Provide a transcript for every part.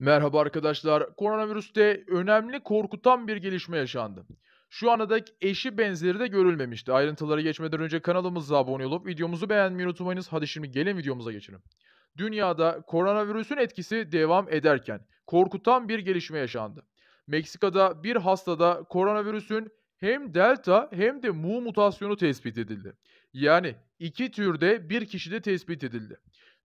Merhaba arkadaşlar. Koronavirüste önemli korkutan bir gelişme yaşandı. Şu ana dek eşi benzeri de görülmemişti. Ayrıntılara geçmeden önce kanalımıza abone olup videomuzu beğenmeyi unutmayınız. Hadi şimdi gelin videomuza geçelim. Dünyada koronavirüsün etkisi devam ederken korkutan bir gelişme yaşandı. Meksika'da bir hastada koronavirüsün hem delta hem de mu mutasyonu tespit edildi. Yani iki türde bir kişide tespit edildi.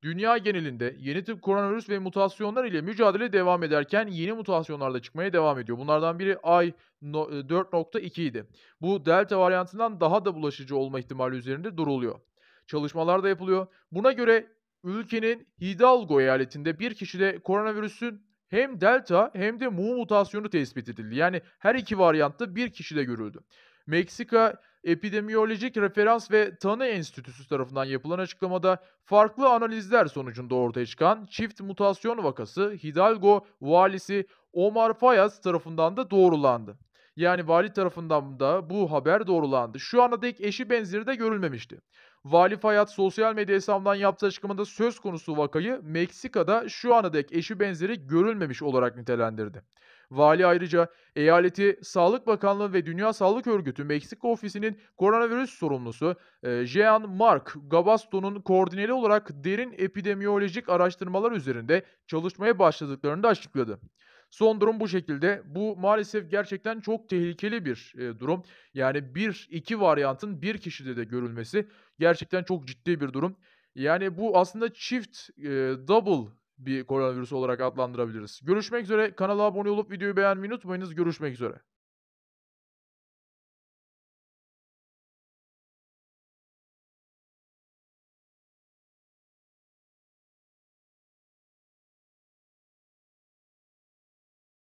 Dünya genelinde yeni tip koronavirüs ve mutasyonlar ile mücadele devam ederken yeni mutasyonlar da çıkmaya devam ediyor. Bunlardan biri ay 4.2 e, idi. Bu delta varyantından daha da bulaşıcı olma ihtimali üzerinde duruluyor. Çalışmalar da yapılıyor. Buna göre ülkenin Hidalgo eyaletinde bir kişide koronavirüsün hem delta hem de mu mutasyonu tespit edildi. Yani her iki varyantta bir kişide görüldü. Meksika Epidemiyolojik Referans ve Tanı Enstitüsü tarafından yapılan açıklamada farklı analizler sonucunda ortaya çıkan çift mutasyon vakası Hidalgo valisi Omar Fayaz tarafından da doğrulandı. Yani vali tarafından da bu haber doğrulandı. Şu ana dek eşi benzeri de görülmemişti. Vali Fayat sosyal medya hesabından yaptığı açıklamada söz konusu vakayı Meksika'da şu ana dek eşi benzeri görülmemiş olarak nitelendirdi. Vali ayrıca eyaleti Sağlık Bakanlığı ve Dünya Sağlık Örgütü Meksika ofisinin koronavirüs sorumlusu e, Jean Mark Gabasto'nun koordineli olarak derin epidemiyolojik araştırmalar üzerinde çalışmaya başladıklarını da açıkladı. Son durum bu şekilde. Bu maalesef gerçekten çok tehlikeli bir e, durum. Yani bir iki varyantın bir kişide de görülmesi gerçekten çok ciddi bir durum. Yani bu aslında çift e, double bir koronavirüs olarak adlandırabiliriz. Görüşmek üzere. Kanala abone olup videoyu beğenmeyi unutmayınız. Görüşmek üzere.